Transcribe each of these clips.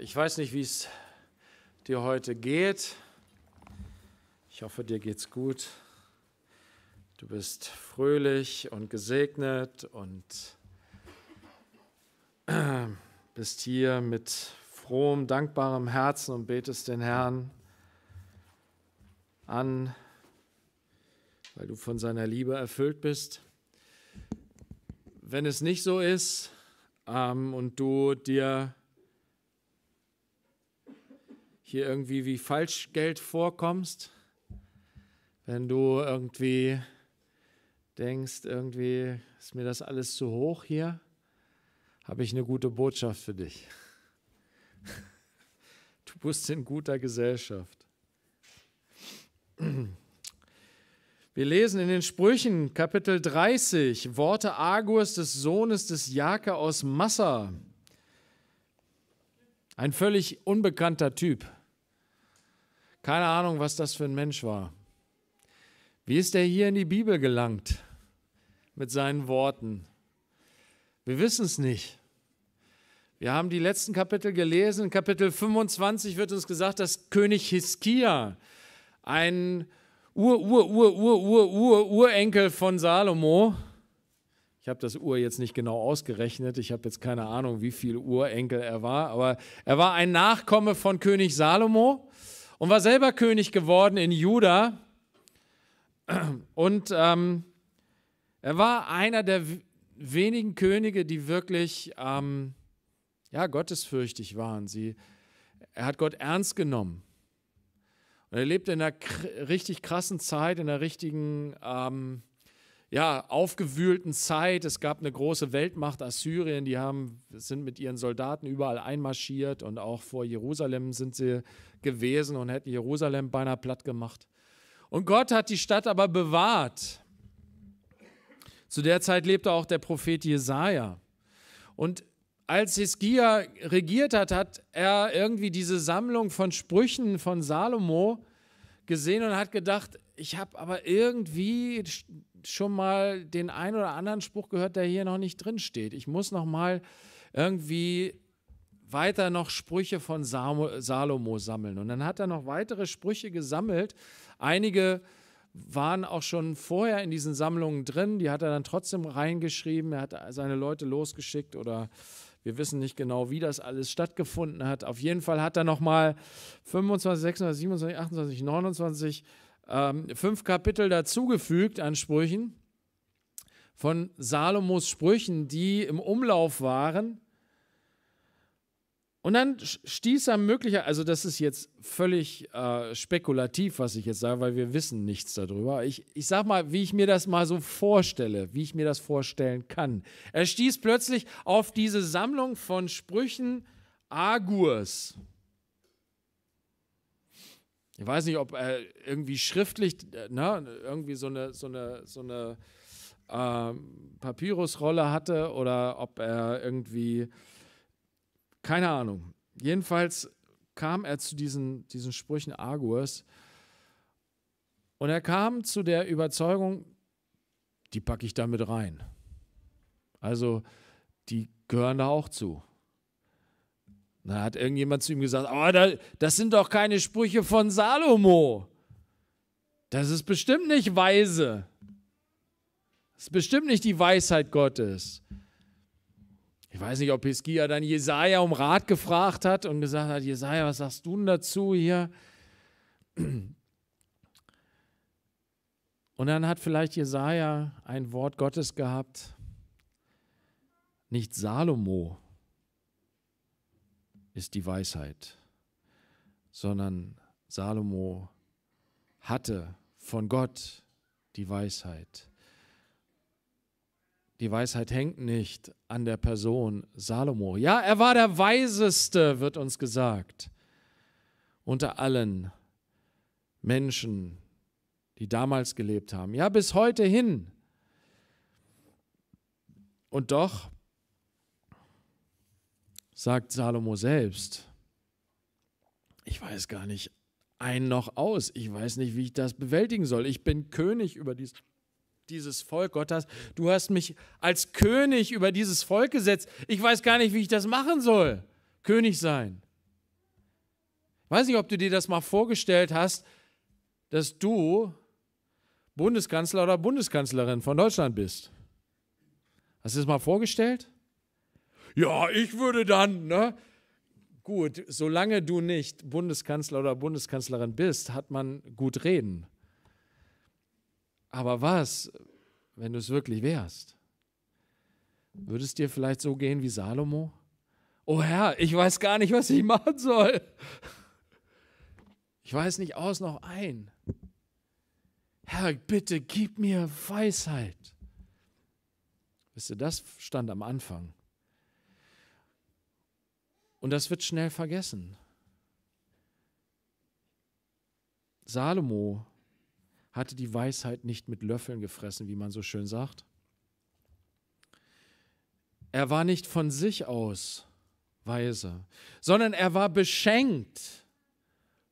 ich weiß nicht, wie es dir heute geht. Ich hoffe, dir geht's gut. Du bist fröhlich und gesegnet und äh, bist hier mit frohem, dankbarem Herzen und betest den Herrn an, weil du von seiner Liebe erfüllt bist. Wenn es nicht so ist ähm, und du dir hier irgendwie wie Falschgeld vorkommst, wenn du irgendwie denkst, irgendwie ist mir das alles zu hoch hier, habe ich eine gute Botschaft für dich. Du bist in guter Gesellschaft. Wir lesen in den Sprüchen Kapitel 30 Worte Agus des Sohnes des Jake aus Massa. Ein völlig unbekannter Typ. Keine Ahnung, was das für ein Mensch war. Wie ist er hier in die Bibel gelangt mit seinen Worten? Wir wissen es nicht. Wir haben die letzten Kapitel gelesen. In Kapitel 25 wird uns gesagt, dass König Hiskia, ein Ur, Ur, Ur, Ur, Ur, Urenkel von Salomo, ich habe das Ur jetzt nicht genau ausgerechnet, ich habe jetzt keine Ahnung, wie viel Urenkel er war, aber er war ein Nachkomme von König Salomo und war selber König geworden in Juda. Und ähm, er war einer der wenigen Könige, die wirklich ähm, ja, gottesfürchtig waren. Sie, er hat Gott ernst genommen. Und er lebte in einer richtig krassen Zeit, in einer richtigen ähm, ja, aufgewühlten Zeit. Es gab eine große Weltmacht Assyrien, die haben, sind mit ihren Soldaten überall einmarschiert und auch vor Jerusalem sind sie gewesen und hätten Jerusalem beinahe platt gemacht. Und Gott hat die Stadt aber bewahrt. Zu der Zeit lebte auch der Prophet Jesaja. Und als Hiskia regiert hat, hat er irgendwie diese Sammlung von Sprüchen von Salomo gesehen und hat gedacht, ich habe aber irgendwie schon mal den einen oder anderen Spruch gehört, der hier noch nicht drin steht. Ich muss noch mal irgendwie weiter noch Sprüche von Salomo sammeln. Und dann hat er noch weitere Sprüche gesammelt. Einige waren auch schon vorher in diesen Sammlungen drin, die hat er dann trotzdem reingeschrieben. Er hat seine Leute losgeschickt oder wir wissen nicht genau, wie das alles stattgefunden hat. Auf jeden Fall hat er nochmal 25, 26, 27, 28, 29 ähm, fünf Kapitel dazugefügt an Sprüchen von Salomos Sprüchen, die im Umlauf waren. Und dann stieß er möglicher, also das ist jetzt völlig äh, spekulativ, was ich jetzt sage, weil wir wissen nichts darüber. Ich, ich sag mal, wie ich mir das mal so vorstelle, wie ich mir das vorstellen kann. Er stieß plötzlich auf diese Sammlung von Sprüchen Agurs ich weiß nicht, ob äh, irgendwie schriftlich, äh, ne, irgendwie so eine, so eine, so eine äh, Papyrusrolle hatte oder ob er irgendwie, keine Ahnung. Jedenfalls kam er zu diesen, diesen Sprüchen Argus und er kam zu der Überzeugung, die packe ich damit rein. Also die gehören da auch zu. Da hat irgendjemand zu ihm gesagt, aber oh, da, das sind doch keine Sprüche von Salomo. Das ist bestimmt nicht weise. Das ist bestimmt nicht die Weisheit Gottes. Ich weiß nicht, ob Hiskia dann Jesaja um Rat gefragt hat und gesagt hat: Jesaja, was sagst du denn dazu hier? Und dann hat vielleicht Jesaja ein Wort Gottes gehabt, nicht Salomo ist die Weisheit, sondern Salomo hatte von Gott die Weisheit. Die Weisheit hängt nicht an der Person Salomo. Ja, er war der Weiseste, wird uns gesagt, unter allen Menschen, die damals gelebt haben. Ja, bis heute hin. Und doch sagt Salomo selbst. Ich weiß gar nicht ein noch aus. Ich weiß nicht, wie ich das bewältigen soll. Ich bin König über dies, dieses Volk Gottes. Du hast mich als König über dieses Volk gesetzt. Ich weiß gar nicht, wie ich das machen soll. König sein. Ich weiß nicht, ob du dir das mal vorgestellt hast, dass du Bundeskanzler oder Bundeskanzlerin von Deutschland bist. Hast du das mal vorgestellt? ja, ich würde dann, ne? Gut, solange du nicht Bundeskanzler oder Bundeskanzlerin bist, hat man gut reden. Aber was, wenn du es wirklich wärst? Würde es dir vielleicht so gehen wie Salomo? Oh Herr, ich weiß gar nicht, was ich machen soll. Ich weiß nicht aus noch ein. Herr, bitte gib mir Weisheit. Wisst ihr, das stand am Anfang. Und das wird schnell vergessen. Salomo hatte die Weisheit nicht mit Löffeln gefressen, wie man so schön sagt. Er war nicht von sich aus weise, sondern er war beschenkt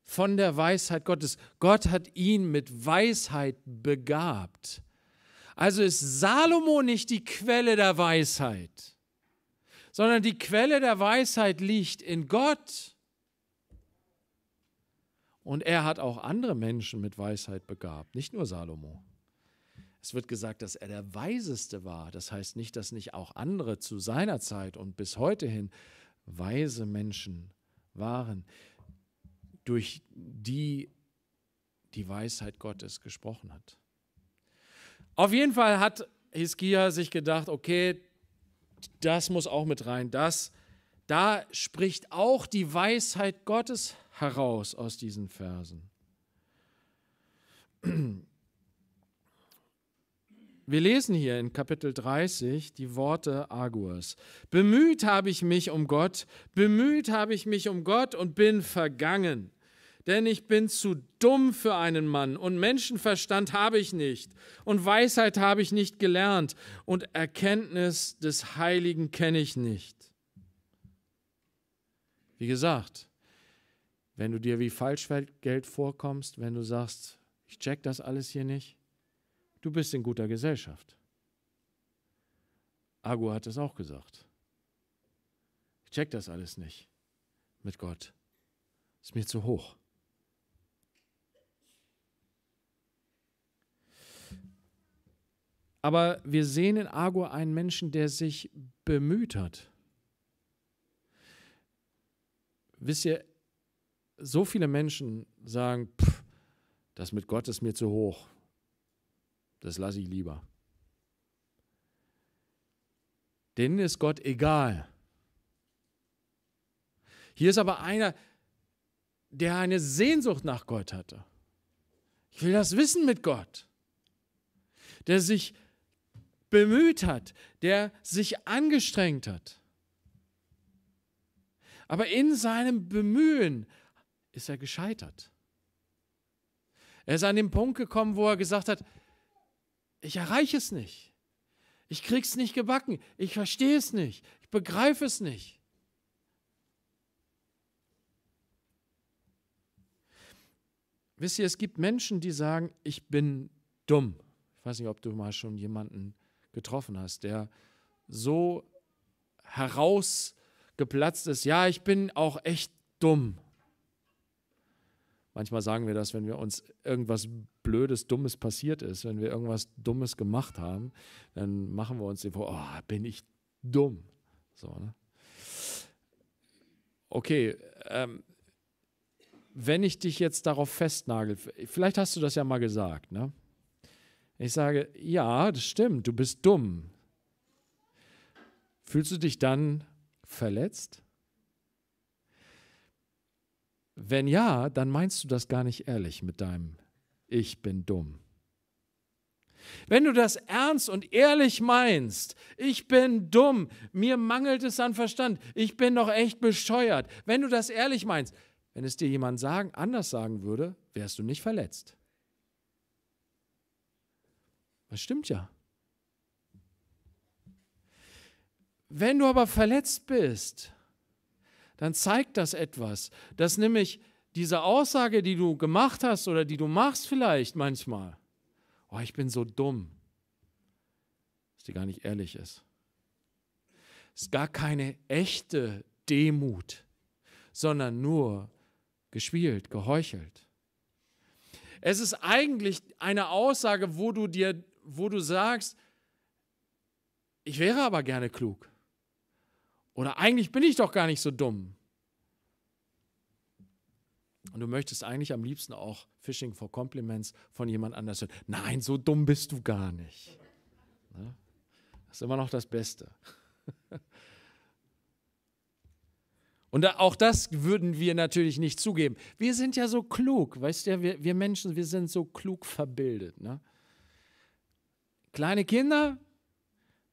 von der Weisheit Gottes. Gott hat ihn mit Weisheit begabt. Also ist Salomo nicht die Quelle der Weisheit, sondern die Quelle der Weisheit liegt in Gott. Und er hat auch andere Menschen mit Weisheit begabt, nicht nur Salomo. Es wird gesagt, dass er der Weiseste war. Das heißt nicht, dass nicht auch andere zu seiner Zeit und bis heute hin weise Menschen waren, durch die die Weisheit Gottes gesprochen hat. Auf jeden Fall hat Hiskia sich gedacht, okay, das muss auch mit rein. Das, da spricht auch die Weisheit Gottes heraus aus diesen Versen. Wir lesen hier in Kapitel 30 die Worte Aguas. Bemüht habe ich mich um Gott, bemüht habe ich mich um Gott und bin vergangen denn ich bin zu dumm für einen Mann und Menschenverstand habe ich nicht und Weisheit habe ich nicht gelernt und Erkenntnis des Heiligen kenne ich nicht. Wie gesagt, wenn du dir wie Falschgeld vorkommst, wenn du sagst, ich check das alles hier nicht, du bist in guter Gesellschaft. Agu hat es auch gesagt. Ich check das alles nicht mit Gott. Ist mir zu hoch. Aber wir sehen in Agor einen Menschen, der sich bemüht hat. Wisst ihr, so viele Menschen sagen, pff, das mit Gott ist mir zu hoch. Das lasse ich lieber. Denen ist Gott egal. Hier ist aber einer, der eine Sehnsucht nach Gott hatte. Ich will das wissen mit Gott. Der sich bemüht hat, der sich angestrengt hat. Aber in seinem Bemühen ist er gescheitert. Er ist an den Punkt gekommen, wo er gesagt hat, ich erreiche es nicht. Ich krieg's nicht gebacken. Ich verstehe es nicht. Ich begreife es nicht. Wisst ihr, es gibt Menschen, die sagen, ich bin dumm. Ich weiß nicht, ob du mal schon jemanden getroffen hast, der so herausgeplatzt ist, ja, ich bin auch echt dumm. Manchmal sagen wir das, wenn wir uns irgendwas Blödes, Dummes passiert ist, wenn wir irgendwas Dummes gemacht haben, dann machen wir uns den vor, oh, bin ich dumm. So, ne? Okay, ähm, wenn ich dich jetzt darauf festnagel, vielleicht hast du das ja mal gesagt, ne? Ich sage, ja, das stimmt, du bist dumm. Fühlst du dich dann verletzt? Wenn ja, dann meinst du das gar nicht ehrlich mit deinem Ich bin dumm. Wenn du das ernst und ehrlich meinst, ich bin dumm, mir mangelt es an Verstand, ich bin doch echt bescheuert. Wenn du das ehrlich meinst, wenn es dir jemand sagen, anders sagen würde, wärst du nicht verletzt. Das stimmt ja. Wenn du aber verletzt bist, dann zeigt das etwas, dass nämlich diese Aussage, die du gemacht hast oder die du machst vielleicht manchmal, oh, ich bin so dumm, dass die gar nicht ehrlich ist. Es ist gar keine echte Demut, sondern nur gespielt, geheuchelt. Es ist eigentlich eine Aussage, wo du dir wo du sagst, ich wäre aber gerne klug. Oder eigentlich bin ich doch gar nicht so dumm. Und du möchtest eigentlich am liebsten auch Fishing for Compliments von jemand anders hören. Nein, so dumm bist du gar nicht. Ne? Das ist immer noch das Beste. Und auch das würden wir natürlich nicht zugeben. Wir sind ja so klug, weißt du, wir, wir Menschen, wir sind so klug verbildet. Ne? Kleine Kinder,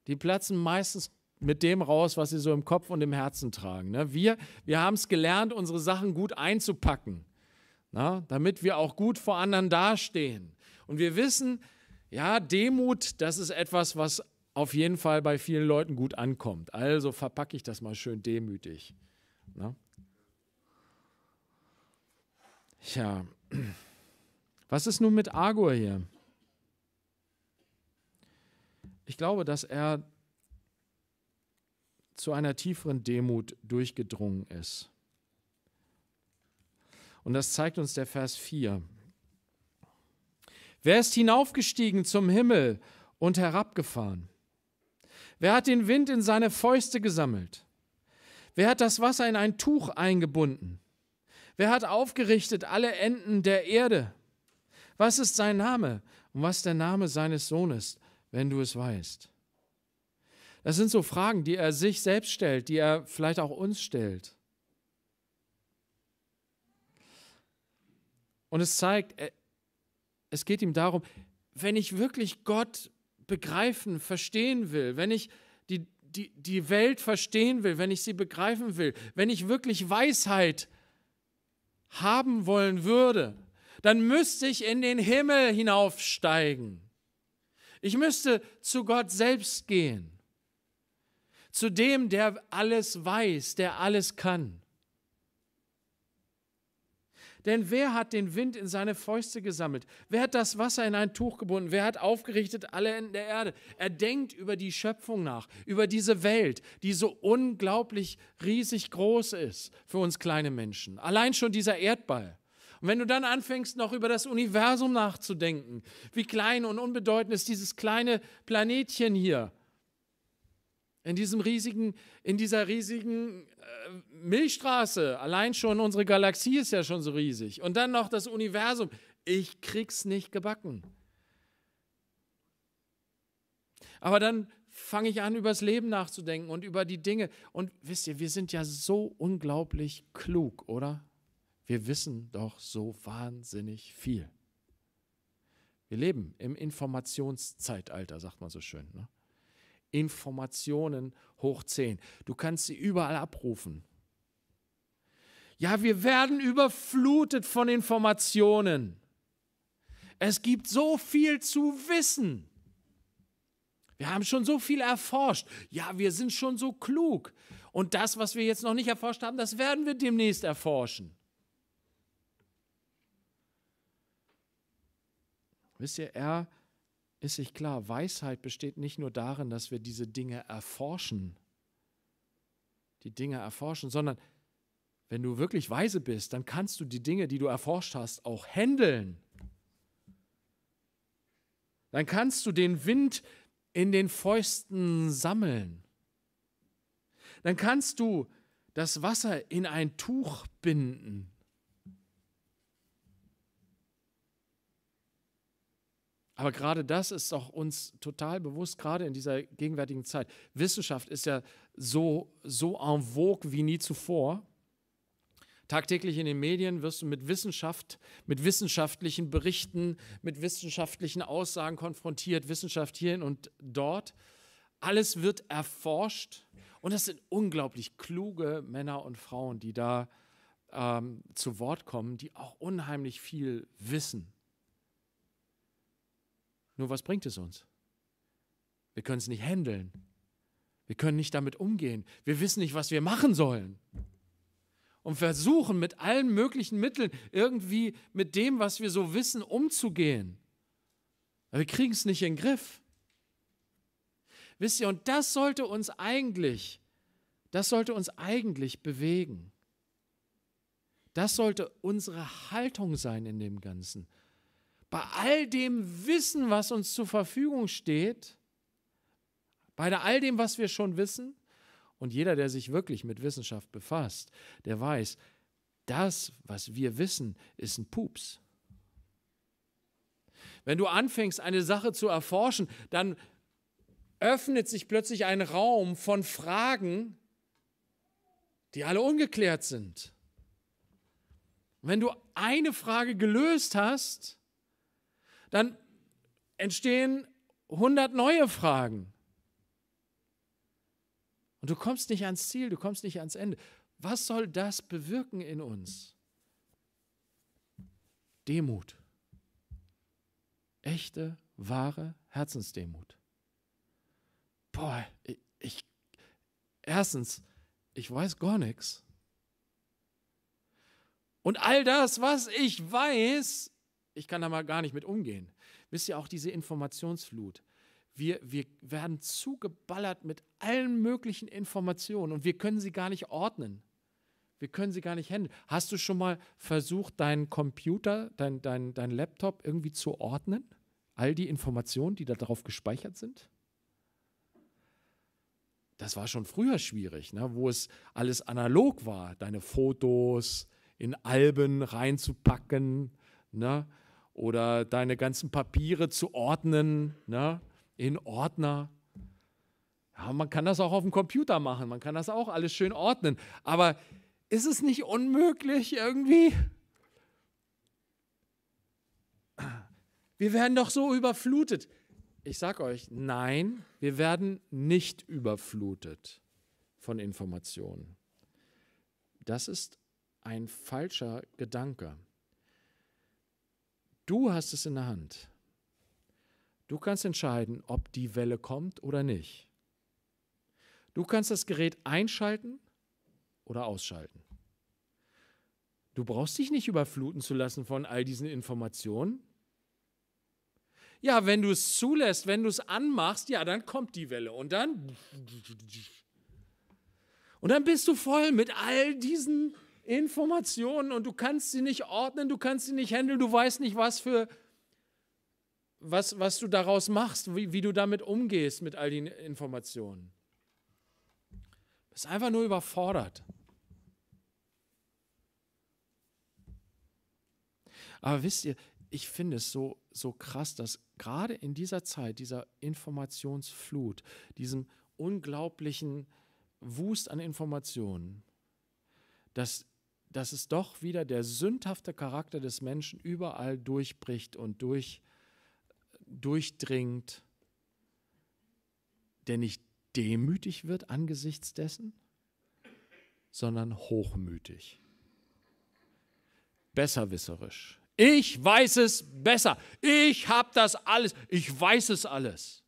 die platzen meistens mit dem raus, was sie so im Kopf und im Herzen tragen. Ne? Wir, wir haben es gelernt, unsere Sachen gut einzupacken, ne? damit wir auch gut vor anderen dastehen. Und wir wissen, ja, Demut, das ist etwas, was auf jeden Fall bei vielen Leuten gut ankommt. Also verpacke ich das mal schön demütig. Na? Ne? Ja, was ist nun mit Agur hier? Ich glaube, dass er zu einer tieferen Demut durchgedrungen ist. Und das zeigt uns der Vers 4. Wer ist hinaufgestiegen zum Himmel und herabgefahren? Wer hat den Wind in seine Fäuste gesammelt? Wer hat das Wasser in ein Tuch eingebunden? Wer hat aufgerichtet alle Enden der Erde? Was ist sein Name und was der Name seines Sohnes, wenn du es weißt? Das sind so Fragen, die er sich selbst stellt, die er vielleicht auch uns stellt. Und es zeigt, äh, es geht ihm darum, wenn ich wirklich Gott begreifen, verstehen will, wenn ich die, die, die Welt verstehen will, wenn ich sie begreifen will, wenn ich wirklich Weisheit haben wollen würde, dann müsste ich in den Himmel hinaufsteigen. Ich müsste zu Gott selbst gehen, zu dem, der alles weiß, der alles kann. Denn wer hat den Wind in seine Fäuste gesammelt? Wer hat das Wasser in ein Tuch gebunden? Wer hat aufgerichtet alle Enden der Erde? Er denkt über die Schöpfung nach, über diese Welt, die so unglaublich riesig groß ist für uns kleine Menschen. Allein schon dieser Erdball. Und wenn du dann anfängst, noch über das Universum nachzudenken, wie klein und unbedeutend ist dieses kleine Planetchen hier, in diesem riesigen, in dieser riesigen äh, Milchstraße, allein schon unsere Galaxie ist ja schon so riesig. Und dann noch das Universum. Ich krieg's nicht gebacken. Aber dann fange ich an, über das Leben nachzudenken und über die Dinge. Und wisst ihr, wir sind ja so unglaublich klug, oder? Wir wissen doch so wahnsinnig viel. Wir leben im Informationszeitalter, sagt man so schön. Ne? Informationen hoch 10. Du kannst sie überall abrufen. Ja, wir werden überflutet von Informationen. Es gibt so viel zu wissen. Wir haben schon so viel erforscht. Ja, wir sind schon so klug. Und das, was wir jetzt noch nicht erforscht haben, das werden wir demnächst erforschen. Wisst ihr, er ist sich klar, Weisheit besteht nicht nur darin, dass wir diese Dinge erforschen, die Dinge erforschen, sondern wenn du wirklich weise bist, dann kannst du die Dinge, die du erforscht hast, auch handeln. Dann kannst du den Wind in den Fäusten sammeln. Dann kannst du das Wasser in ein Tuch binden. Aber gerade das ist auch uns total bewusst, gerade in dieser gegenwärtigen Zeit. Wissenschaft ist ja so, so en vogue wie nie zuvor. Tagtäglich in den Medien wirst du mit Wissenschaft, mit wissenschaftlichen Berichten, mit wissenschaftlichen Aussagen konfrontiert, Wissenschaft hierhin und dort. Alles wird erforscht und es sind unglaublich kluge Männer und Frauen, die da ähm, zu Wort kommen, die auch unheimlich viel wissen. Nur was bringt es uns? Wir können es nicht handeln. Wir können nicht damit umgehen. Wir wissen nicht, was wir machen sollen. Und versuchen mit allen möglichen Mitteln irgendwie mit dem, was wir so wissen, umzugehen. Aber wir kriegen es nicht in den Griff. Wisst ihr, und das sollte uns eigentlich, das sollte uns eigentlich bewegen. Das sollte unsere Haltung sein in dem Ganzen bei all dem Wissen, was uns zur Verfügung steht, bei all dem, was wir schon wissen, und jeder, der sich wirklich mit Wissenschaft befasst, der weiß, das, was wir wissen, ist ein Pups. Wenn du anfängst, eine Sache zu erforschen, dann öffnet sich plötzlich ein Raum von Fragen, die alle ungeklärt sind. Wenn du eine Frage gelöst hast, dann entstehen 100 neue Fragen. Und du kommst nicht ans Ziel, du kommst nicht ans Ende. Was soll das bewirken in uns? Demut. Echte, wahre Herzensdemut. Boah, ich, ich erstens, ich weiß gar nichts. Und all das, was ich weiß, ich kann da mal gar nicht mit umgehen. Wisst ihr auch diese Informationsflut? Wir, wir werden zugeballert mit allen möglichen Informationen und wir können sie gar nicht ordnen. Wir können sie gar nicht handeln. Hast du schon mal versucht, deinen Computer, deinen dein, dein Laptop irgendwie zu ordnen? All die Informationen, die da drauf gespeichert sind? Das war schon früher schwierig, ne? wo es alles analog war, deine Fotos in Alben reinzupacken, ne? oder deine ganzen Papiere zu ordnen ne, in Ordner. Ja, man kann das auch auf dem Computer machen, man kann das auch alles schön ordnen. Aber ist es nicht unmöglich irgendwie? Wir werden doch so überflutet. Ich sage euch, nein, wir werden nicht überflutet von Informationen. Das ist ein falscher Gedanke. Du hast es in der Hand. Du kannst entscheiden, ob die Welle kommt oder nicht. Du kannst das Gerät einschalten oder ausschalten. Du brauchst dich nicht überfluten zu lassen von all diesen Informationen. Ja, wenn du es zulässt, wenn du es anmachst, ja, dann kommt die Welle und dann und dann bist du voll mit all diesen Informationen und du kannst sie nicht ordnen, du kannst sie nicht handeln, du weißt nicht, was für was, was du daraus machst, wie, wie du damit umgehst mit all den Informationen. Du bist einfach nur überfordert. Aber wisst ihr, ich finde es so, so krass, dass gerade in dieser Zeit, dieser Informationsflut, diesem unglaublichen Wust an Informationen, dass dass es doch wieder der sündhafte Charakter des Menschen überall durchbricht und durch, durchdringt, der nicht demütig wird angesichts dessen, sondern hochmütig, besserwisserisch. Ich weiß es besser. Ich habe das alles. Ich weiß es alles.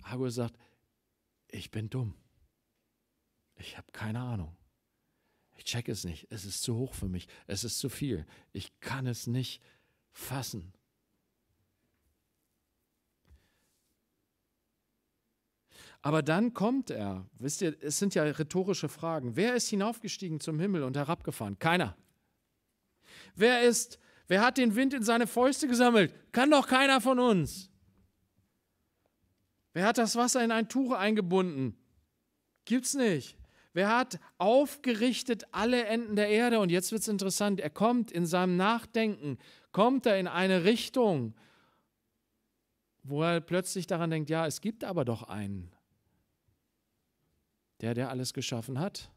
Agur sagt, ich bin dumm. Ich habe keine Ahnung. Ich check es nicht. Es ist zu hoch für mich. Es ist zu viel. Ich kann es nicht fassen. Aber dann kommt er. Wisst ihr, es sind ja rhetorische Fragen. Wer ist hinaufgestiegen zum Himmel und herabgefahren? Keiner. Wer ist, wer hat den Wind in seine Fäuste gesammelt? Kann doch keiner von uns. Wer hat das Wasser in ein Tuch eingebunden? Gibt's nicht. Wer hat aufgerichtet alle Enden der Erde? Und jetzt wird's interessant. Er kommt in seinem Nachdenken, kommt er in eine Richtung, wo er plötzlich daran denkt, ja, es gibt aber doch einen. Der, der alles geschaffen hat,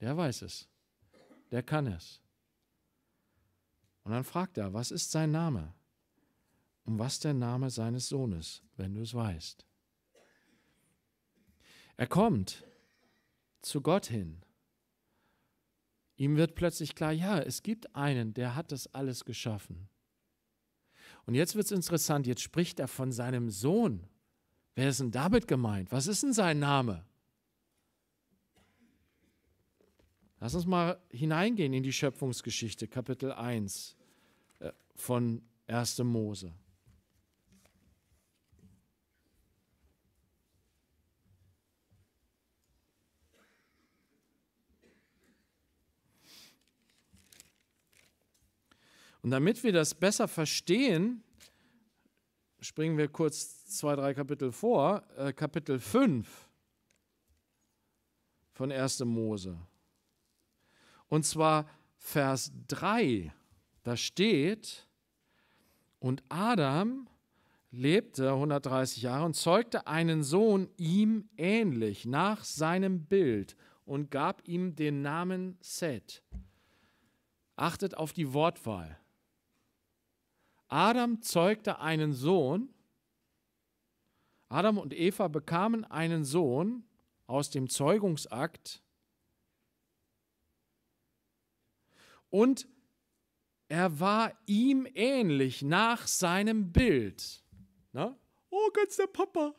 der weiß es. Der kann es. Und dann fragt er, was ist sein Name? und was der Name seines Sohnes, wenn du es weißt. Er kommt zu Gott hin. Ihm wird plötzlich klar, ja, es gibt einen, der hat das alles geschaffen. Und jetzt wird es interessant, jetzt spricht er von seinem Sohn. Wer ist denn damit gemeint? Was ist denn sein Name? Lass uns mal hineingehen in die Schöpfungsgeschichte, Kapitel 1 äh, von 1. Mose. Und damit wir das besser verstehen, springen wir kurz zwei, drei Kapitel vor, äh, Kapitel 5 von 1. Mose. Und zwar Vers 3, da steht, und Adam lebte 130 Jahre und zeugte einen Sohn ihm ähnlich, nach seinem Bild, und gab ihm den Namen Seth. Achtet auf die Wortwahl. Adam zeugte einen Sohn. Adam und Eva bekamen einen Sohn aus dem Zeugungsakt. Und er war ihm ähnlich nach seinem Bild. Na? Oh, ganz der Papa.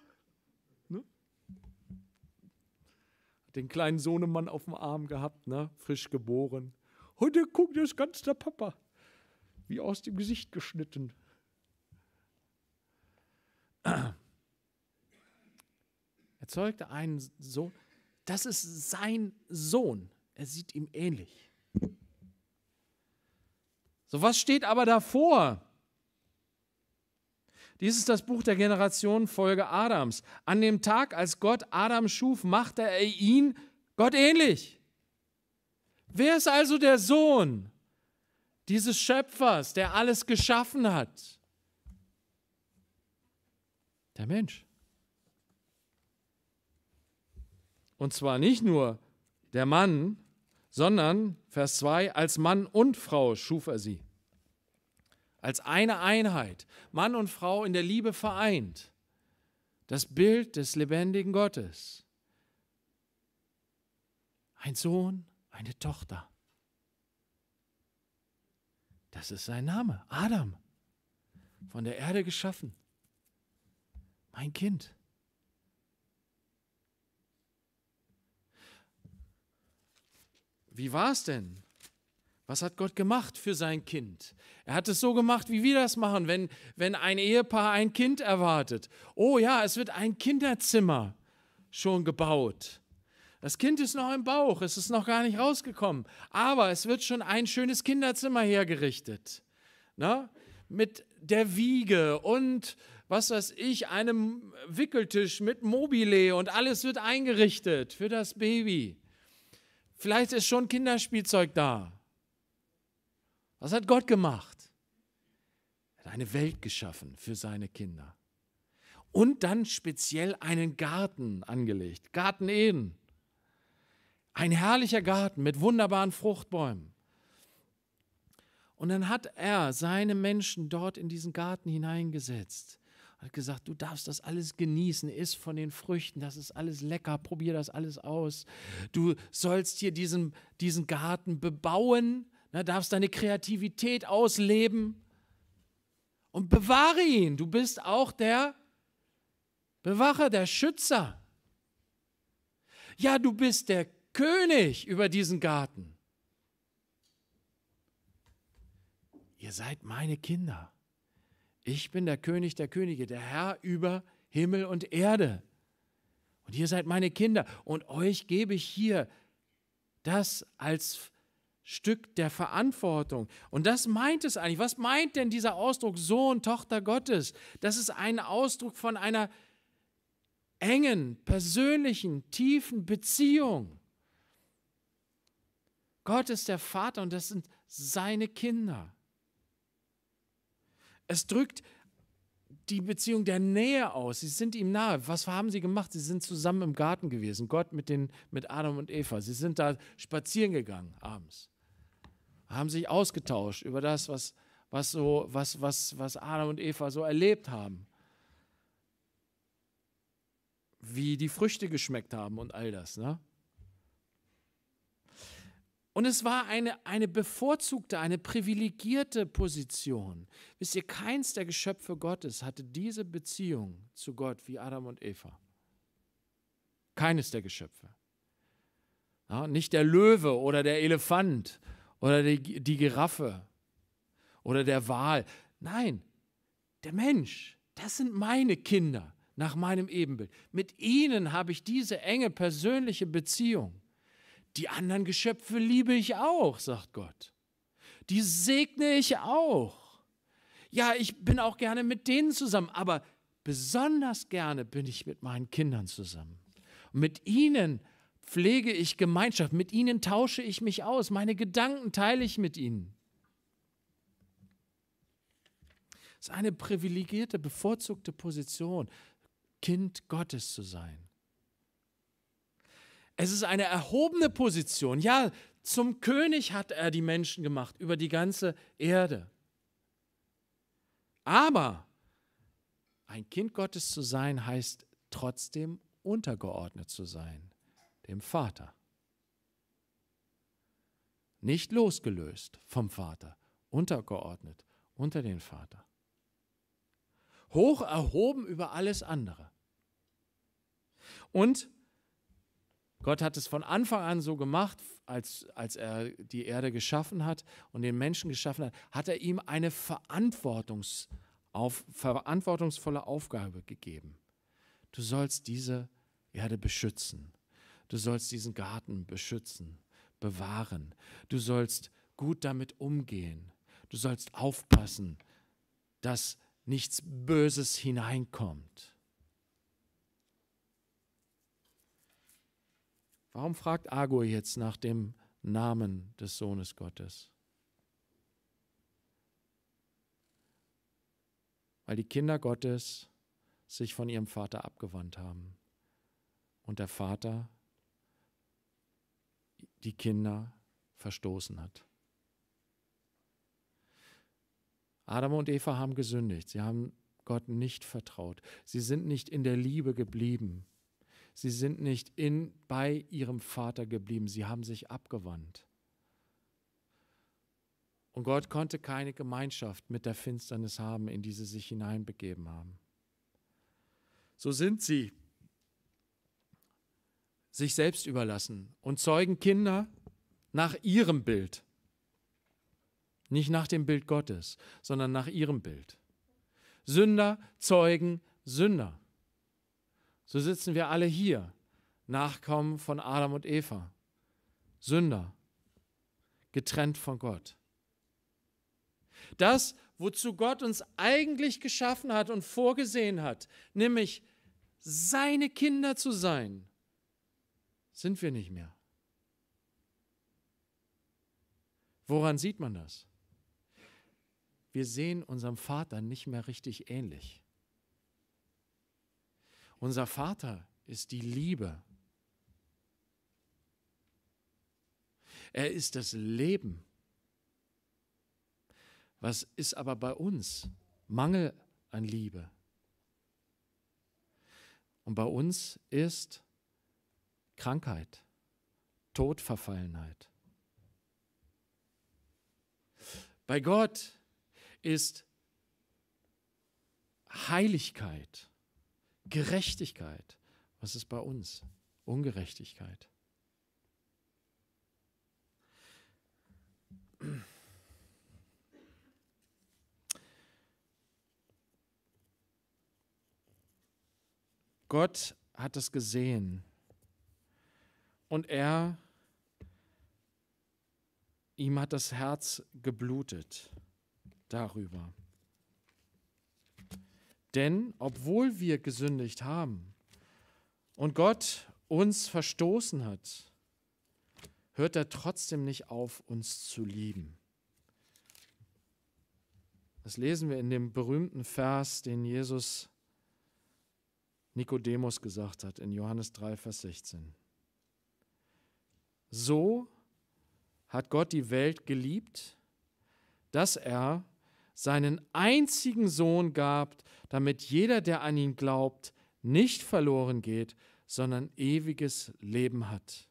Den kleinen Sohnemann auf dem Arm gehabt, ne? frisch geboren. Heute guckt, das ist ganz der Papa wie aus dem Gesicht geschnitten. Erzeugte einen Sohn. Das ist sein Sohn. Er sieht ihm ähnlich. So, was steht aber davor? Dies ist das Buch der Generationenfolge Adams. An dem Tag, als Gott Adam schuf, machte er ihn Gott ähnlich. Wer ist also der Sohn? dieses Schöpfers, der alles geschaffen hat. Der Mensch. Und zwar nicht nur der Mann, sondern, Vers 2, als Mann und Frau schuf er sie. Als eine Einheit, Mann und Frau in der Liebe vereint. Das Bild des lebendigen Gottes. Ein Sohn, eine Tochter. Das ist sein Name, Adam. Von der Erde geschaffen. Mein Kind. Wie war es denn? Was hat Gott gemacht für sein Kind? Er hat es so gemacht, wie wir das machen, wenn, wenn ein Ehepaar ein Kind erwartet. Oh ja, es wird ein Kinderzimmer schon gebaut. Das Kind ist noch im Bauch, es ist noch gar nicht rausgekommen. Aber es wird schon ein schönes Kinderzimmer hergerichtet. Na? Ne? Mit der Wiege und was weiß ich, einem Wickeltisch mit Mobile und alles wird eingerichtet für das Baby. Vielleicht ist schon Kinderspielzeug da. Was hat Gott gemacht? Er hat eine Welt geschaffen für seine Kinder. Und dann speziell einen Garten angelegt. Garten Eden. Ein herrlicher Garten mit wunderbaren Fruchtbäumen. Und dann hat er seine Menschen dort in diesen Garten hineingesetzt. Hat gesagt, du darfst das alles genießen, iss von den Früchten, das ist alles lecker, probier das alles aus. Du sollst hier diesen, diesen Garten bebauen, na, ne, darfst deine Kreativität ausleben und bewahre ihn. Du bist auch der Bewacher, der Schützer. Ja, du bist der König über diesen Garten. Ihr seid meine Kinder. Ich bin der König der Könige, der Herr über Himmel und Erde. Und ihr seid meine Kinder. Und euch gebe ich hier das als Stück der Verantwortung. Und das meint es eigentlich. Was meint denn dieser Ausdruck Sohn, Tochter Gottes? Das ist ein Ausdruck von einer engen, persönlichen, tiefen Beziehung. Gott ist der Vater und das sind seine Kinder. Es drückt die Beziehung der Nähe aus. Sie sind ihm nahe. Was haben sie gemacht? Sie sind zusammen im Garten gewesen. Gott mit, den, mit Adam und Eva. Sie sind da spazieren gegangen abends. Haben sich ausgetauscht über das, was, was, so, was, was, was Adam und Eva so erlebt haben. Wie die Früchte geschmeckt haben und all das. Ne? Und es war eine, eine bevorzugte, eine privilegierte Position. Wisst ihr, keins der Geschöpfe Gottes hatte diese Beziehung zu Gott wie Adam und Eva. Keines der Geschöpfe. Ja, nicht der Löwe oder der Elefant oder die, die Giraffe oder der Wal. Nein, der Mensch, das sind meine Kinder nach meinem Ebenbild. Mit ihnen habe ich diese enge persönliche Beziehung. Die anderen Geschöpfe liebe ich auch, sagt Gott. Die segne ich auch. Ja, ich bin auch gerne mit denen zusammen, aber besonders gerne bin ich mit meinen Kindern zusammen. Und mit ihnen pflege ich Gemeinschaft, mit ihnen tausche ich mich aus, meine Gedanken teile ich mit ihnen. Es ist eine privilegierte, bevorzugte Position, Kind Gottes zu sein. Es ist eine erhobene Position. Ja, zum König hat er die Menschen gemacht über die ganze Erde. Aber ein Kind Gottes zu sein heißt trotzdem untergeordnet zu sein, dem Vater. Nicht losgelöst vom Vater, untergeordnet unter den Vater. Hoch erhoben über alles andere. Und Gott hat es von Anfang an so gemacht, als, als er die Erde geschaffen hat und den Menschen geschaffen hat, hat er ihm eine Verantwortungs, auf, verantwortungsvolle Aufgabe gegeben. Du sollst diese Erde beschützen. Du sollst diesen Garten beschützen, bewahren. Du sollst gut damit umgehen. Du sollst aufpassen, dass nichts Böses hineinkommt. Warum fragt Agur jetzt nach dem Namen des Sohnes Gottes? Weil die Kinder Gottes sich von ihrem Vater abgewandt haben. Und der Vater die Kinder verstoßen hat. Adam und Eva haben gesündigt. Sie haben Gott nicht vertraut. Sie sind nicht in der Liebe geblieben. Sie sind nicht in, bei ihrem Vater geblieben, sie haben sich abgewandt. Und Gott konnte keine Gemeinschaft mit der Finsternis haben, in die sie sich hineinbegeben haben. So sind sie sich selbst überlassen und zeugen Kinder nach ihrem Bild. Nicht nach dem Bild Gottes, sondern nach ihrem Bild. Sünder zeugen Sünder. So sitzen wir alle hier, Nachkommen von Adam und Eva, Sünder, getrennt von Gott. Das, wozu Gott uns eigentlich geschaffen hat und vorgesehen hat, nämlich seine Kinder zu sein, sind wir nicht mehr. Woran sieht man das? Wir sehen unserem Vater nicht mehr richtig ähnlich. Unser Vater ist die Liebe. Er ist das Leben. Was ist aber bei uns? Mangel an Liebe. Und bei uns ist Krankheit, Todverfallenheit. Bei Gott ist Heiligkeit. Gerechtigkeit. Was ist bei uns? Ungerechtigkeit. Gott hat es gesehen und er, ihm hat das Herz geblutet darüber. Denn obwohl wir gesündigt haben und Gott uns verstoßen hat, hört er trotzdem nicht auf, uns zu lieben. Das lesen wir in dem berühmten Vers, den Jesus Nikodemus gesagt hat, in Johannes 3, Vers 16. So hat Gott die Welt geliebt, dass er seinen einzigen Sohn gab, damit jeder, der an ihn glaubt, nicht verloren geht, sondern ewiges Leben hat.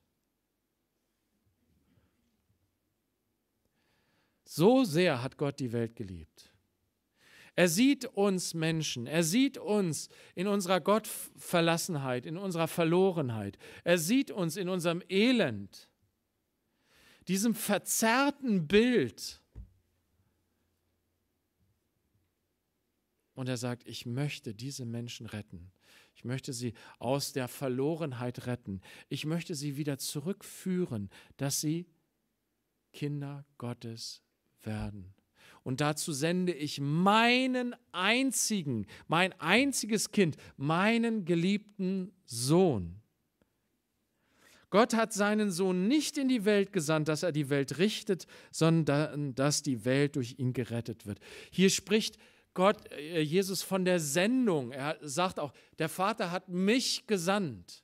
So sehr hat Gott die Welt geliebt. Er sieht uns Menschen, er sieht uns in unserer Gottverlassenheit, in unserer Verlorenheit, er sieht uns in unserem Elend, diesem verzerrten Bild Und er sagt, ich möchte diese Menschen retten. Ich möchte sie aus der Verlorenheit retten. Ich möchte sie wieder zurückführen, dass sie Kinder Gottes werden. Und dazu sende ich meinen einzigen, mein einziges Kind, meinen geliebten Sohn. Gott hat seinen Sohn nicht in die Welt gesandt, dass er die Welt richtet, sondern dass die Welt durch ihn gerettet wird. Hier spricht Gott, äh, Jesus von der Sendung. Er sagt auch, der Vater hat mich gesandt.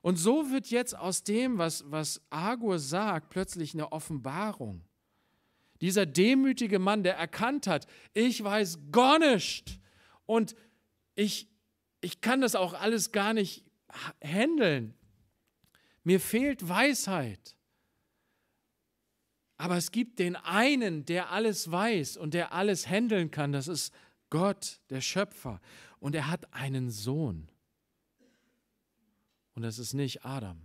Und so wird jetzt aus dem, was, was Agur sagt, plötzlich eine Offenbarung. Dieser demütige Mann, der erkannt hat, ich weiß gar nicht und ich, ich kann das auch alles gar nicht handeln. Mir fehlt Weisheit. Aber es gibt den einen, der alles weiß und der alles handeln kann. Das ist Gott, der Schöpfer. Und er hat einen Sohn. Und das ist nicht Adam.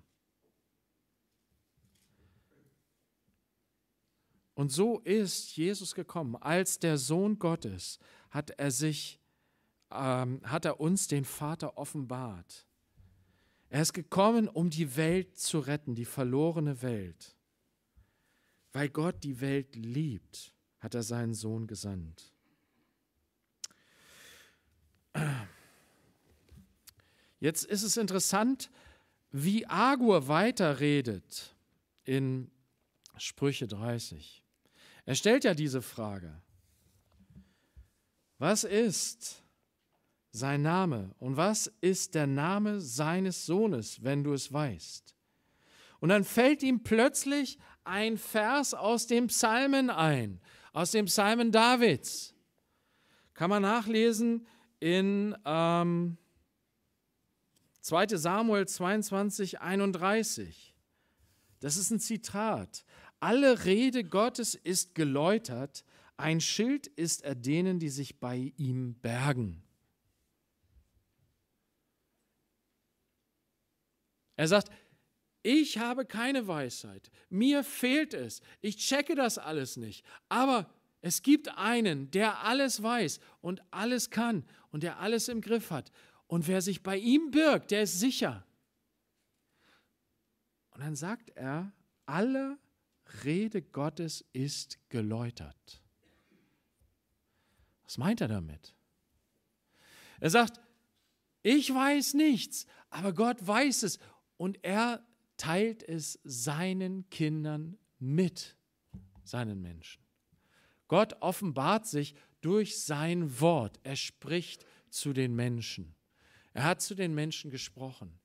Und so ist Jesus gekommen. Als der Sohn Gottes hat er sich, ähm, hat er uns den Vater offenbart. Er ist gekommen, um die Welt zu retten, die verlorene Welt. Weil Gott die Welt liebt, hat er seinen Sohn gesandt. Jetzt ist es interessant, wie Agur weiterredet in Sprüche 30. Er stellt ja diese Frage. Was ist sein Name und was ist der Name seines Sohnes, wenn du es weißt? Und dann fällt ihm plötzlich ein Vers aus dem Psalmen ein, aus dem Psalmen Davids. Kann man nachlesen in ähm, 2 Samuel 22, 31. Das ist ein Zitat. Alle Rede Gottes ist geläutert, ein Schild ist er denen, die sich bei ihm bergen. Er sagt, ich habe keine Weisheit. Mir fehlt es. Ich checke das alles nicht. Aber es gibt einen, der alles weiß und alles kann und der alles im Griff hat. Und wer sich bei ihm birgt, der ist sicher. Und dann sagt er, alle Rede Gottes ist geläutert. Was meint er damit? Er sagt, ich weiß nichts, aber Gott weiß es und er teilt es seinen Kindern mit, seinen Menschen. Gott offenbart sich durch sein Wort. Er spricht zu den Menschen. Er hat zu den Menschen gesprochen.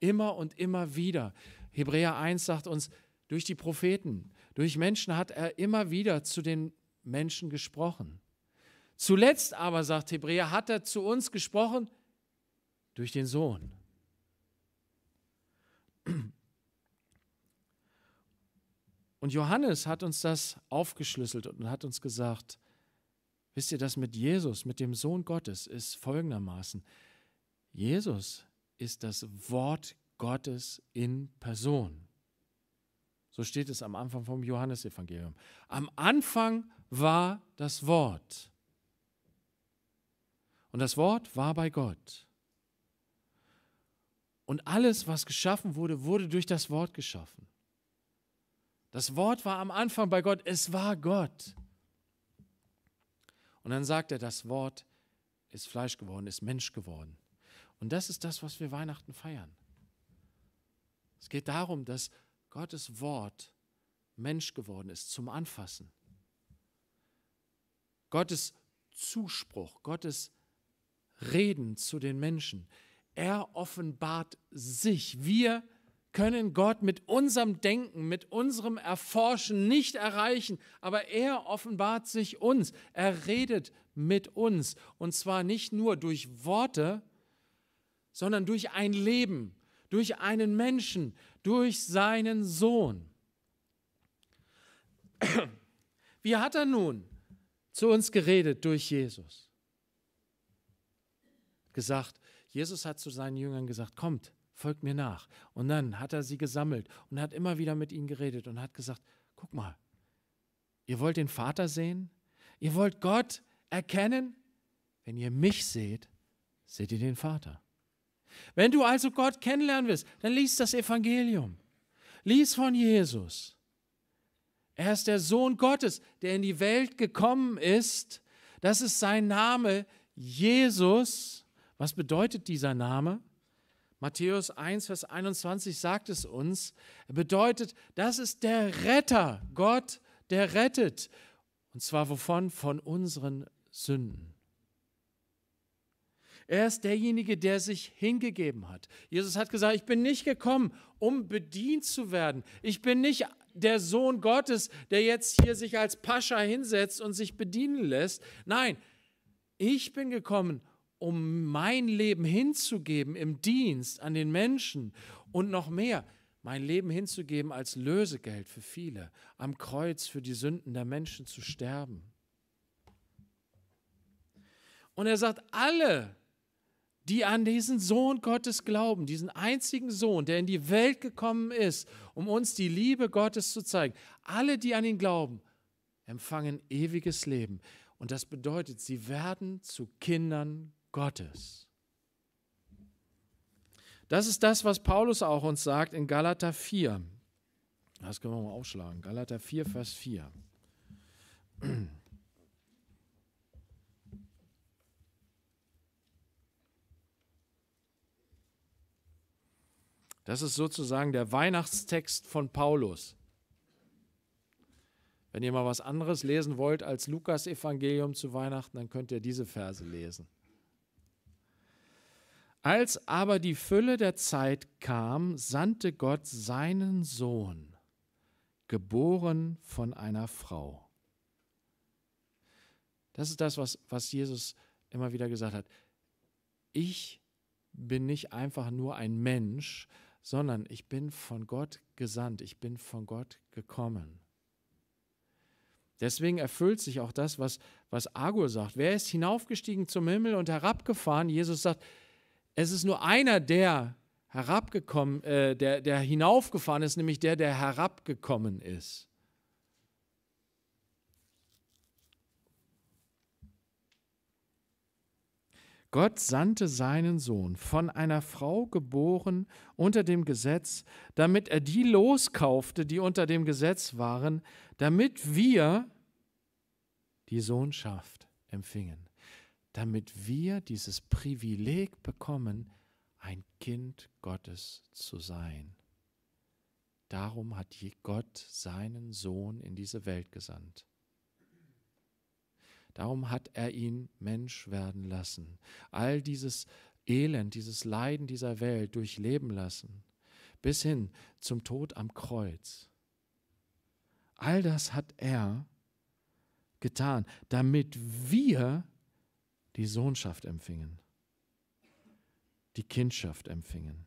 Immer und immer wieder. Hebräer 1 sagt uns, durch die Propheten, durch Menschen hat er immer wieder zu den Menschen gesprochen. Zuletzt aber, sagt Hebräer, hat er zu uns gesprochen durch den Sohn. Und Johannes hat uns das aufgeschlüsselt und hat uns gesagt, wisst ihr, das mit Jesus, mit dem Sohn Gottes ist folgendermaßen. Jesus ist das Wort Gottes in Person. So steht es am Anfang vom Johannesevangelium. Am Anfang war das Wort. Und das Wort war bei Gott. Und alles, was geschaffen wurde, wurde durch das Wort geschaffen. Das Wort war am Anfang bei Gott, es war Gott. Und dann sagt er, das Wort ist Fleisch geworden, ist Mensch geworden. Und das ist das, was wir Weihnachten feiern. Es geht darum, dass Gottes Wort Mensch geworden ist zum Anfassen. Gottes Zuspruch, Gottes Reden zu den Menschen. Er offenbart sich. Wir können Gott mit unserem Denken, mit unserem Erforschen nicht erreichen, aber er offenbart sich uns, er redet mit uns und zwar nicht nur durch Worte, sondern durch ein Leben, durch einen Menschen, durch seinen Sohn. Wie hat er nun zu uns geredet durch Jesus? Gesagt, Jesus hat zu seinen Jüngern gesagt, kommt, folgt mir nach. Und dann hat er sie gesammelt und hat immer wieder mit ihnen geredet und hat gesagt, guck mal, ihr wollt den Vater sehen? Ihr wollt Gott erkennen? Wenn ihr mich seht, seht ihr den Vater. Wenn du also Gott kennenlernen willst, dann liest das Evangelium. Lies von Jesus. Er ist der Sohn Gottes, der in die Welt gekommen ist. Das ist sein Name, Jesus. Was bedeutet dieser Name? Matthäus 1, Vers 21 sagt es uns, bedeutet, das ist der Retter, Gott, der rettet. Und zwar wovon? Von unseren Sünden. Er ist derjenige, der sich hingegeben hat. Jesus hat gesagt, ich bin nicht gekommen, um bedient zu werden. Ich bin nicht der Sohn Gottes, der jetzt hier sich als Pascha hinsetzt und sich bedienen lässt. Nein, ich bin gekommen, um mein Leben hinzugeben im Dienst an den Menschen und noch mehr, mein Leben hinzugeben als Lösegeld für viele, am Kreuz für die Sünden der Menschen zu sterben. Und er sagt, alle, die an diesen Sohn Gottes glauben, diesen einzigen Sohn, der in die Welt gekommen ist, um uns die Liebe Gottes zu zeigen, alle, die an ihn glauben, empfangen ewiges Leben. Und das bedeutet, sie werden zu Kindern Gottes. Das ist das, was Paulus auch uns sagt in Galater 4. Das können wir mal aufschlagen. Galater 4, Vers 4. Das ist sozusagen der Weihnachtstext von Paulus. Wenn ihr mal was anderes lesen wollt als Lukas Evangelium zu Weihnachten, dann könnt ihr diese Verse lesen. Als aber die Fülle der Zeit kam, sandte Gott seinen Sohn, geboren von einer Frau. Das ist das, was, was Jesus immer wieder gesagt hat. Ich bin nicht einfach nur ein Mensch, sondern ich bin von Gott gesandt, ich bin von Gott gekommen. Deswegen erfüllt sich auch das, was, was Agur sagt. Wer ist hinaufgestiegen zum Himmel und herabgefahren? Jesus sagt, es ist nur einer, der herabgekommen, äh, der, der hinaufgefahren ist, nämlich der, der herabgekommen ist. Gott sandte seinen Sohn, von einer Frau geboren unter dem Gesetz, damit er die loskaufte, die unter dem Gesetz waren, damit wir die Sohnschaft empfingen damit wir dieses Privileg bekommen, ein Kind Gottes zu sein. Darum hat Gott seinen Sohn in diese Welt gesandt. Darum hat er ihn Mensch werden lassen, all dieses Elend, dieses Leiden dieser Welt durchleben lassen, bis hin zum Tod am Kreuz. All das hat er getan, damit wir die Sohnschaft empfingen, die Kindschaft empfingen.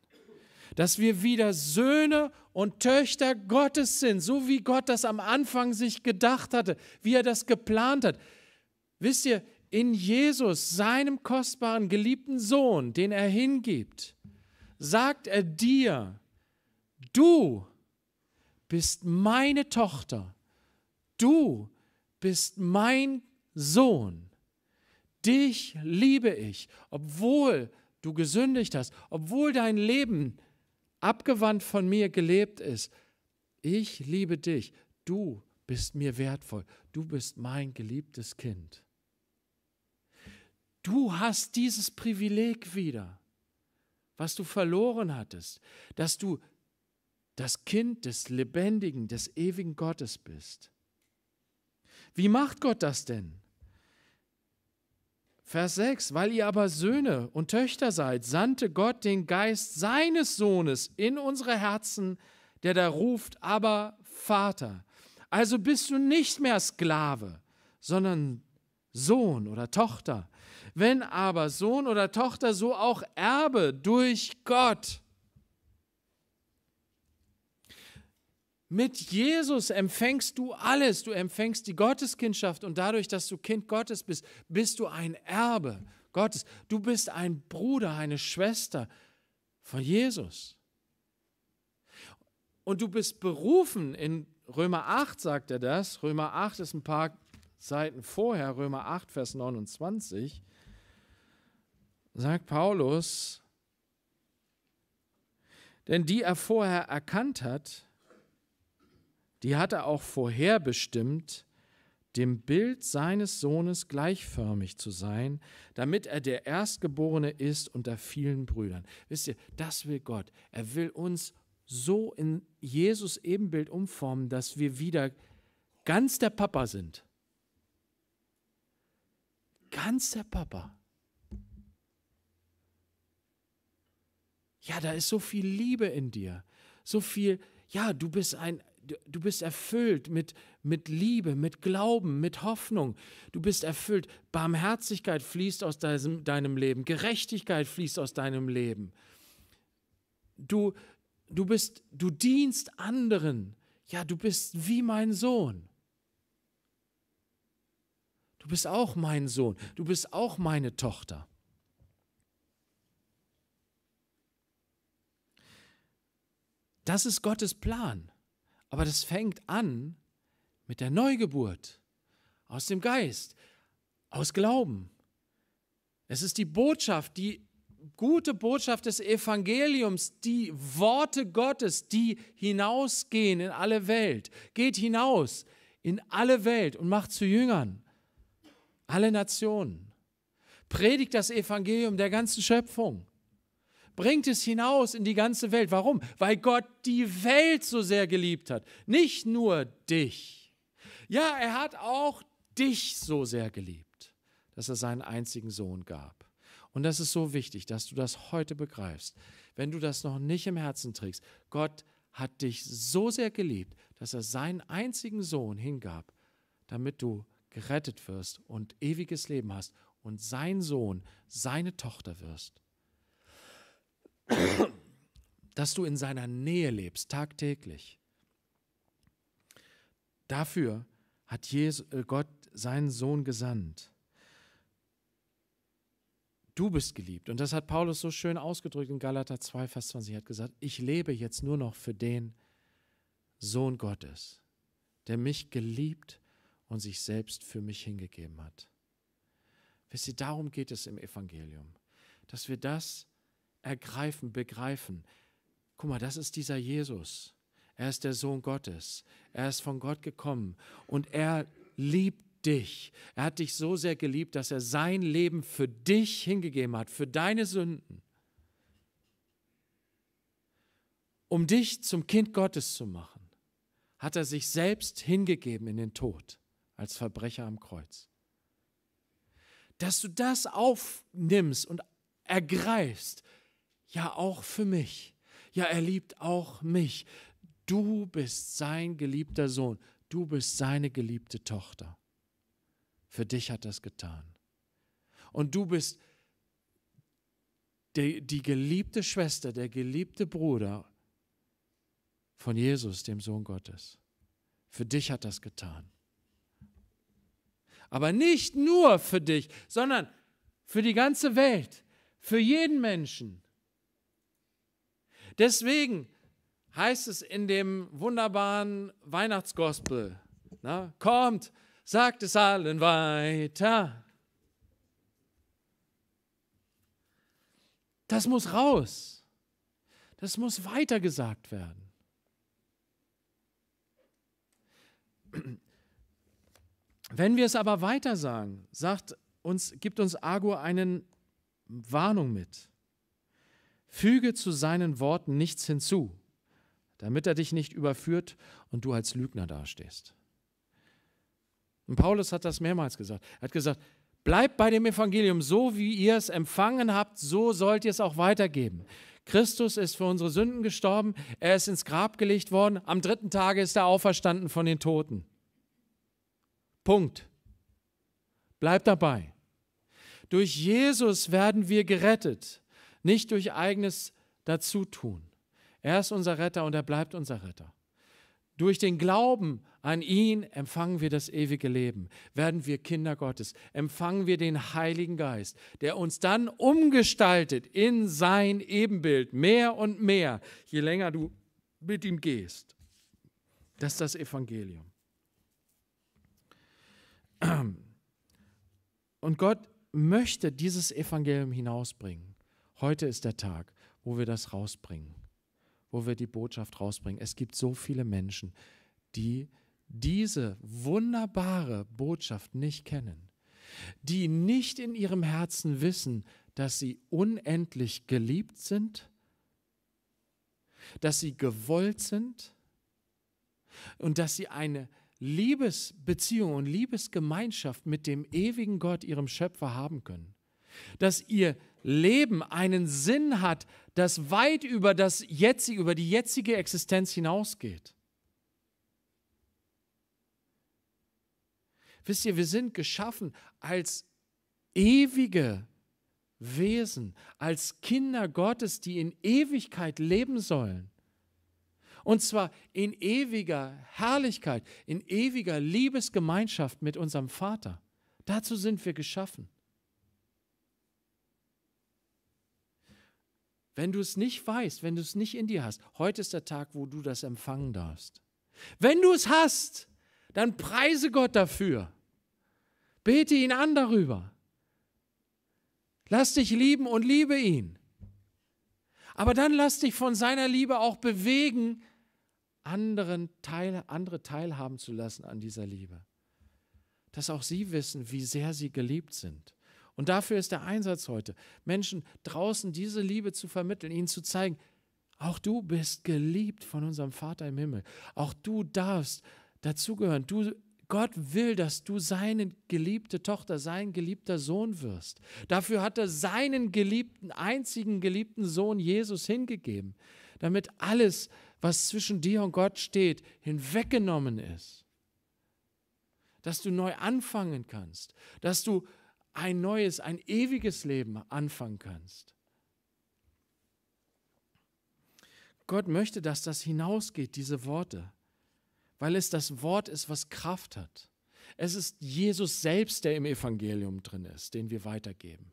Dass wir wieder Söhne und Töchter Gottes sind, so wie Gott das am Anfang sich gedacht hatte, wie er das geplant hat. Wisst ihr, in Jesus, seinem kostbaren, geliebten Sohn, den er hingibt, sagt er dir, du bist meine Tochter, du bist mein Sohn. Dich liebe ich, obwohl du gesündigt hast, obwohl dein Leben abgewandt von mir gelebt ist. Ich liebe dich. Du bist mir wertvoll. Du bist mein geliebtes Kind. Du hast dieses Privileg wieder, was du verloren hattest, dass du das Kind des lebendigen, des ewigen Gottes bist. Wie macht Gott das denn? Vers 6, weil ihr aber Söhne und Töchter seid, sandte Gott den Geist seines Sohnes in unsere Herzen, der da ruft, aber Vater. Also bist du nicht mehr Sklave, sondern Sohn oder Tochter. Wenn aber Sohn oder Tochter, so auch Erbe durch Gott. Mit Jesus empfängst du alles. Du empfängst die Gotteskindschaft und dadurch, dass du Kind Gottes bist, bist du ein Erbe Gottes. Du bist ein Bruder, eine Schwester von Jesus. Und du bist berufen, in Römer 8 sagt er das, Römer 8 ist ein paar Seiten vorher, Römer 8, Vers 29, sagt Paulus, denn die er vorher erkannt hat, die hat er auch vorherbestimmt, dem Bild seines Sohnes gleichförmig zu sein, damit er der Erstgeborene ist unter vielen Brüdern. Wisst ihr, das will Gott. Er will uns so in Jesus Ebenbild umformen, dass wir wieder ganz der Papa sind. Ganz der Papa. Ja, da ist so viel Liebe in dir. So viel, ja, du bist ein du bist erfüllt mit, mit Liebe, mit Glauben, mit Hoffnung. Du bist erfüllt. Barmherzigkeit fließt aus deinem, deinem Leben. Gerechtigkeit fließt aus deinem Leben. Du, du bist, du dienst anderen. Ja, du bist wie mein Sohn. Du bist auch mein Sohn. Du bist auch meine Tochter. Das ist Gottes Plan. Aber das fängt an mit der Neugeburt, aus dem Geist, aus Glauben. Es ist die Botschaft, die gute Botschaft des Evangeliums, die Worte Gottes, die hinausgehen in alle Welt. Geht hinaus in alle Welt und macht zu Jüngern alle Nationen. Predigt das Evangelium der ganzen Schöpfung bringt es hinaus in die ganze Welt. Warum? Weil Gott die Welt so sehr geliebt hat, nicht nur dich. Ja, er hat auch dich so sehr geliebt, dass er seinen einzigen Sohn gab. Und das ist so wichtig, dass du das heute begreifst. Wenn du das noch nicht im Herzen trägst, Gott hat dich so sehr geliebt, dass er seinen einzigen Sohn hingab, damit du gerettet wirst und ewiges Leben hast und sein Sohn, seine Tochter wirst dass du in seiner Nähe lebst, tagtäglich. Dafür hat Jesus, äh, Gott seinen Sohn gesandt. Du bist geliebt. Und das hat Paulus so schön ausgedrückt in Galater 2, Vers 20. Er hat gesagt, ich lebe jetzt nur noch für den Sohn Gottes, der mich geliebt und sich selbst für mich hingegeben hat. Wisst ihr, darum geht es im Evangelium, dass wir das ergreifen, begreifen. Guck mal, das ist dieser Jesus. Er ist der Sohn Gottes. Er ist von Gott gekommen und er liebt dich. Er hat dich so sehr geliebt, dass er sein Leben für dich hingegeben hat, für deine Sünden. Um dich zum Kind Gottes zu machen, hat er sich selbst hingegeben in den Tod als Verbrecher am Kreuz. Dass du das aufnimmst und ergreifst, ja auch für mich. Ja, er liebt auch mich. Du bist sein geliebter Sohn. Du bist seine geliebte Tochter. Für dich hat das getan. Und du bist die, die, geliebte Schwester, der geliebte Bruder von Jesus, dem Sohn Gottes. Für dich hat das getan. Aber nicht nur für dich, sondern für die ganze Welt, für jeden Menschen. Deswegen heißt es in dem wunderbaren Weihnachtsgospel, na, kommt, sagt es allen weiter. Das muss raus. Das muss weitergesagt werden. Wenn wir es aber weiter sagen, sagt uns, gibt uns Agur eine Warnung mit. Füge zu seinen Worten nichts hinzu, damit er dich nicht überführt und du als Lügner dastehst. Und Paulus hat das mehrmals gesagt. Er hat gesagt, bleibt bei dem Evangelium, so wie ihr es empfangen habt, so sollt ihr es auch weitergeben. Christus ist für unsere Sünden gestorben, er ist ins Grab gelegt worden, am dritten Tage ist er auferstanden von den Toten. Punkt. Bleibt dabei. Durch Jesus werden wir gerettet nicht durch eigenes Dazutun. Er ist unser Retter und er bleibt unser Retter. Durch den Glauben an ihn empfangen wir das ewige Leben, werden wir Kinder Gottes, empfangen wir den Heiligen Geist, der uns dann umgestaltet in sein Ebenbild, mehr und mehr, je länger du mit ihm gehst. Das ist das Evangelium. Und Gott möchte dieses Evangelium hinausbringen. Heute ist der Tag, wo wir das rausbringen, wo wir die Botschaft rausbringen. Es gibt so viele Menschen, die diese wunderbare Botschaft nicht kennen, die nicht in ihrem Herzen wissen, dass sie unendlich geliebt sind, dass sie gewollt sind und dass sie eine Liebesbeziehung und Liebesgemeinschaft mit dem ewigen Gott, ihrem Schöpfer, haben können dass ihr Leben einen Sinn hat, das weit über, das jetzige, über die jetzige Existenz hinausgeht. Wisst ihr, wir sind geschaffen als ewige Wesen, als Kinder Gottes, die in Ewigkeit leben sollen. Und zwar in ewiger Herrlichkeit, in ewiger Liebesgemeinschaft mit unserem Vater. Dazu sind wir geschaffen. Wenn du es nicht weißt, wenn du es nicht in dir hast, heute ist der Tag, wo du das empfangen darfst. Wenn du es hast, dann preise Gott dafür. Bete ihn an darüber. Lass dich lieben und liebe ihn. Aber dann lass dich von seiner Liebe auch bewegen, anderen Teil, andere teilhaben zu lassen an dieser Liebe. Dass auch sie wissen, wie sehr sie geliebt sind und dafür ist der Einsatz heute, Menschen draußen diese Liebe zu vermitteln, ihnen zu zeigen, auch du bist geliebt von unserem Vater im Himmel. Auch du darfst dazugehören. Du, Gott will, dass du seine geliebte Tochter, sein geliebter Sohn wirst. Dafür hat er seinen geliebten, einzigen geliebten Sohn Jesus hingegeben, damit alles, was zwischen dir und Gott steht, hinweggenommen ist. Dass du neu anfangen kannst, dass du ein neues, ein ewiges Leben anfangen kannst. Gott möchte, dass das hinausgeht, diese Worte, weil es das Wort ist, was Kraft hat. Es ist Jesus selbst, der im Evangelium drin ist, den wir weitergeben.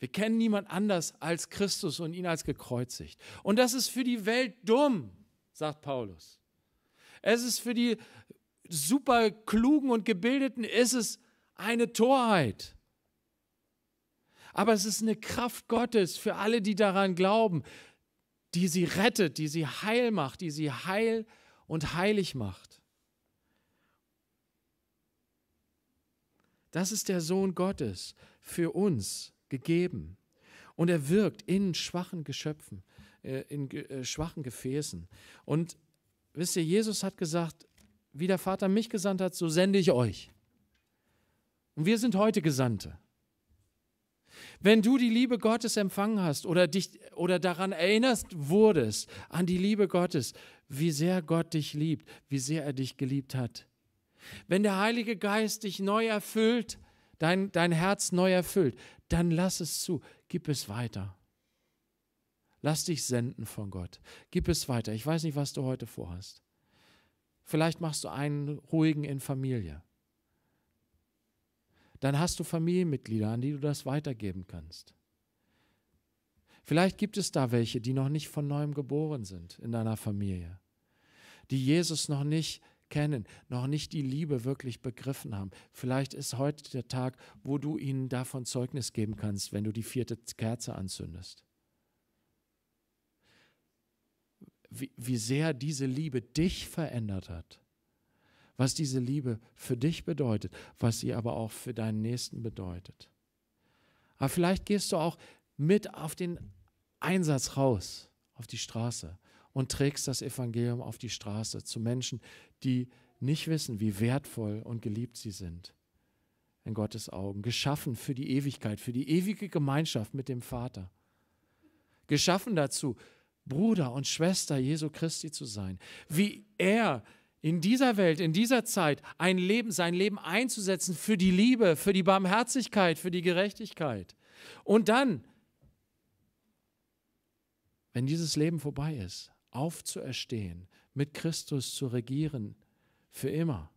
Wir kennen niemand anders als Christus und ihn als gekreuzigt. Und das ist für die Welt dumm, sagt Paulus. Es ist für die super klugen und gebildeten ist es eine Torheit. Aber es ist eine Kraft Gottes für alle, die daran glauben, die sie rettet, die sie heil macht, die sie heil und heilig macht. Das ist der Sohn Gottes für uns gegeben. Und er wirkt in schwachen Geschöpfen, äh, in äh, schwachen Gefäßen. Und wisst ihr, Jesus hat gesagt, wie der Vater mich gesandt hat, so sende ich euch. Und wir sind heute Gesandte. Wenn du die Liebe Gottes empfangen hast oder dich oder daran erinnerst wurdest an die Liebe Gottes, wie sehr Gott dich liebt, wie sehr er dich geliebt hat. Wenn der Heilige Geist dich neu erfüllt, dein, dein Herz neu erfüllt, dann lass es zu, gib es weiter. Lass dich senden von Gott. Gib es weiter. Ich weiß nicht, was du heute vorhast. Vielleicht machst du einen ruhigen in Familie dann hast du Familienmitglieder, an die du das weitergeben kannst. Vielleicht gibt es da welche, die noch nicht von neuem geboren sind in deiner Familie, die Jesus noch nicht kennen, noch nicht die Liebe wirklich begriffen haben. Vielleicht ist heute der Tag, wo du ihnen davon Zeugnis geben kannst, wenn du die vierte Kerze anzündest. Wie, wie sehr diese Liebe dich verändert hat was diese Liebe für dich bedeutet, was sie aber auch für deinen Nächsten bedeutet. Aber vielleicht gehst du auch mit auf den Einsatz raus, auf die Straße und trägst das Evangelium auf die Straße zu Menschen, die nicht wissen, wie wertvoll und geliebt sie sind in Gottes Augen, geschaffen für die Ewigkeit, für die ewige Gemeinschaft mit dem Vater, geschaffen dazu, Bruder und Schwester Jesu Christi zu sein, wie er in dieser Welt, in dieser Zeit ein Leben, sein Leben einzusetzen für die Liebe, für die Barmherzigkeit, für die Gerechtigkeit. Und dann, wenn dieses Leben vorbei ist, aufzuerstehen, mit Christus zu regieren, für immer.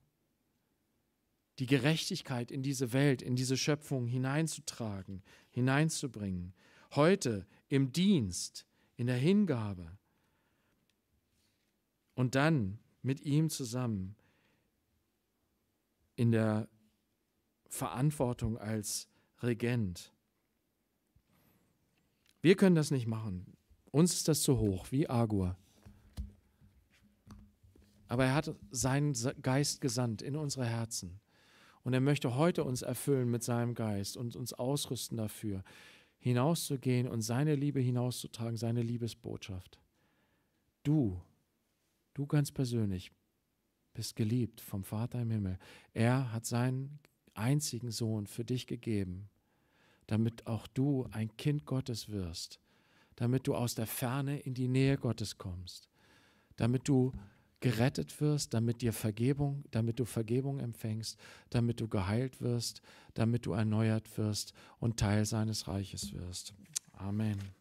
Die Gerechtigkeit in diese Welt, in diese Schöpfung hineinzutragen, hineinzubringen. Heute im Dienst, in der Hingabe. Und dann mit ihm zusammen in der Verantwortung als Regent. Wir können das nicht machen. Uns ist das zu hoch, wie Agur. Aber er hat seinen Geist gesandt in unsere Herzen. Und er möchte heute uns erfüllen mit seinem Geist und uns ausrüsten dafür, hinauszugehen und seine Liebe hinauszutragen, seine Liebesbotschaft. Du Du ganz persönlich bist geliebt vom Vater im Himmel. Er hat seinen einzigen Sohn für dich gegeben, damit auch du ein Kind Gottes wirst, damit du aus der Ferne in die Nähe Gottes kommst, damit du gerettet wirst, damit dir Vergebung, damit du Vergebung empfängst, damit du geheilt wirst, damit du erneuert wirst und Teil seines Reiches wirst. Amen.